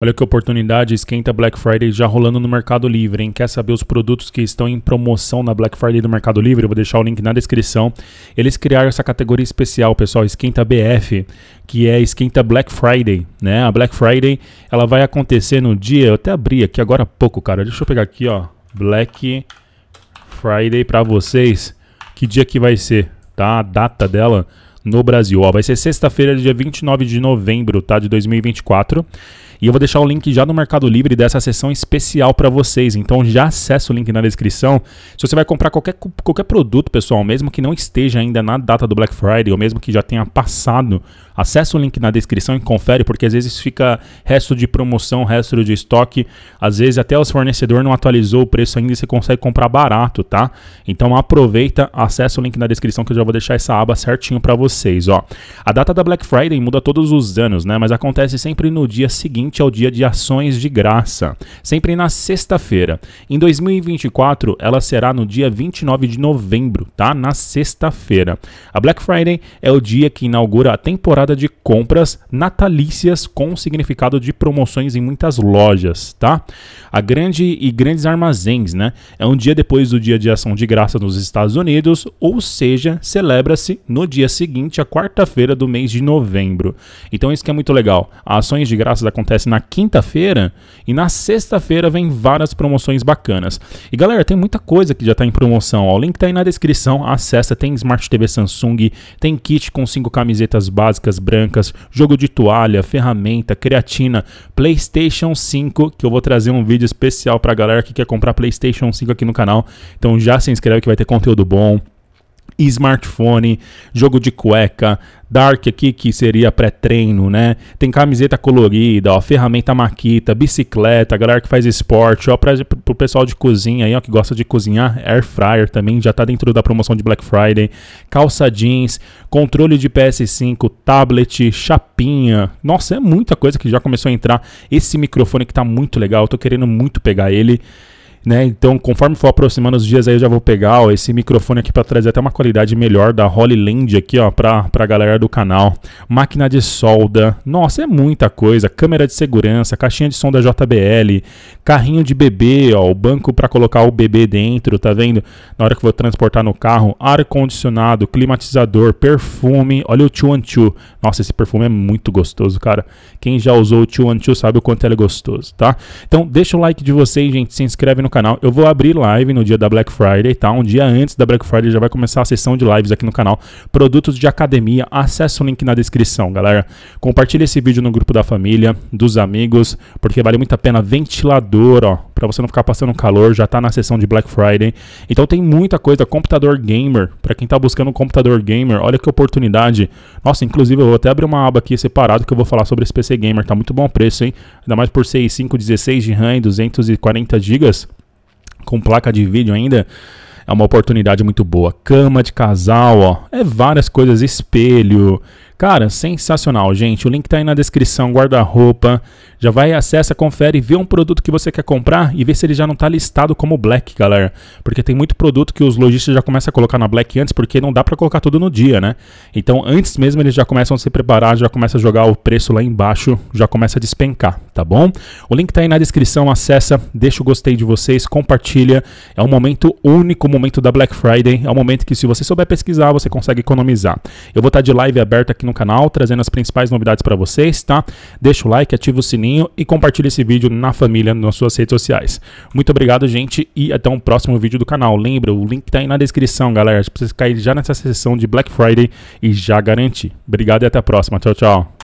Olha que oportunidade, esquenta Black Friday já rolando no Mercado Livre, hein? Quer saber os produtos que estão em promoção na Black Friday do Mercado Livre? Eu vou deixar o link na descrição. Eles criaram essa categoria especial, pessoal, esquenta BF, que é esquenta Black Friday, né? A Black Friday, ela vai acontecer no dia, eu até abri aqui agora há pouco, cara. Deixa eu pegar aqui, ó, Black Friday para vocês. Que dia que vai ser, tá? A data dela no Brasil, ó, vai ser sexta-feira, dia 29 de novembro, tá? De 2024. E eu vou deixar o link já no Mercado Livre dessa sessão especial para vocês. Então já acessa o link na descrição. Se você vai comprar qualquer, qualquer produto, pessoal, mesmo que não esteja ainda na data do Black Friday, ou mesmo que já tenha passado, acessa o link na descrição e confere, porque às vezes fica resto de promoção, resto de estoque. Às vezes até os fornecedores não atualizou o preço ainda e você consegue comprar barato, tá? Então aproveita, acessa o link na descrição que eu já vou deixar essa aba certinho para vocês, ó. A data da Black Friday muda todos os anos, né? Mas acontece sempre no dia seguinte é o dia de ações de graça, sempre na sexta-feira. Em 2024, ela será no dia 29 de novembro, tá? Na sexta-feira. A Black Friday é o dia que inaugura a temporada de compras natalícias com significado de promoções em muitas lojas, tá? A grande e grandes armazéns, né? É um dia depois do dia de ação de graça nos Estados Unidos, ou seja, celebra-se no dia seguinte, a quarta-feira do mês de novembro. Então isso que é muito legal. A ações de graças acontecem acontece na quinta-feira e na sexta-feira vem várias promoções bacanas. E galera, tem muita coisa que já está em promoção. Ó. O link está aí na descrição, acessa, tem Smart TV Samsung, tem kit com cinco camisetas básicas brancas, jogo de toalha, ferramenta, creatina, PlayStation 5, que eu vou trazer um vídeo especial para a galera que quer comprar PlayStation 5 aqui no canal. Então já se inscreve que vai ter conteúdo bom smartphone, jogo de cueca, dark aqui que seria pré-treino, né? Tem camiseta colorida, ó, ferramenta maquita, bicicleta, galera que faz esporte, ó, para o pessoal de cozinha aí, ó, que gosta de cozinhar, air fryer também já tá dentro da promoção de Black Friday, calça jeans, controle de PS5, tablet, chapinha. Nossa, é muita coisa que já começou a entrar. Esse microfone que tá muito legal, eu tô querendo muito pegar ele. Né? Então, conforme for aproximando os dias aí, eu já vou pegar ó, esse microfone aqui para trazer até uma qualidade melhor da Holy Land aqui, ó, pra, a galera do canal. Máquina de solda. Nossa, é muita coisa. Câmera de segurança, caixinha de som da JBL, carrinho de bebê, ó, o banco para colocar o bebê dentro, tá vendo? Na hora que vou transportar no carro, ar condicionado, climatizador, perfume. Olha o 212. Nossa, esse perfume é muito gostoso, cara. Quem já usou o 212 sabe o quanto ele é gostoso, tá? Então, deixa o like de vocês, gente, se inscreve no no canal. Eu vou abrir live no dia da Black Friday, tá? Um dia antes da Black Friday já vai começar a sessão de lives aqui no canal. Produtos de academia, acessa o link na descrição, galera. Compartilha esse vídeo no grupo da família, dos amigos, porque vale muito a pena. Ventilador, ó, para você não ficar passando calor, já tá na sessão de Black Friday. Então tem muita coisa, computador gamer, para quem tá buscando um computador gamer, olha que oportunidade. Nossa, inclusive eu vou até abrir uma aba aqui separado que eu vou falar sobre esse PC gamer, tá muito bom o preço, hein? Ainda mais por 65 16 de RAM e 240 GB com placa de vídeo ainda, é uma oportunidade muito boa. Cama de casal, ó, é várias coisas, espelho, Cara, sensacional, gente. O link tá aí na descrição, guarda-roupa. Já vai, acessa, confere, vê um produto que você quer comprar e vê se ele já não tá listado como Black, galera. Porque tem muito produto que os lojistas já começam a colocar na Black antes, porque não dá para colocar tudo no dia, né? Então, antes mesmo, eles já começam a se preparar, já começam a jogar o preço lá embaixo, já começa a despencar, tá bom? O link tá aí na descrição, acessa, deixa o gostei de vocês, compartilha. É um momento único, o momento da Black Friday. É um momento que se você souber pesquisar, você consegue economizar. Eu vou estar tá de live aberta aqui no canal, trazendo as principais novidades para vocês, tá? Deixa o like, ativa o sininho e compartilha esse vídeo na família, nas suas redes sociais. Muito obrigado, gente, e até um próximo vídeo do canal. Lembra, o link tá aí na descrição, galera. Pra vocês caírem já nessa sessão de Black Friday e já garantir. Obrigado e até a próxima. Tchau, tchau.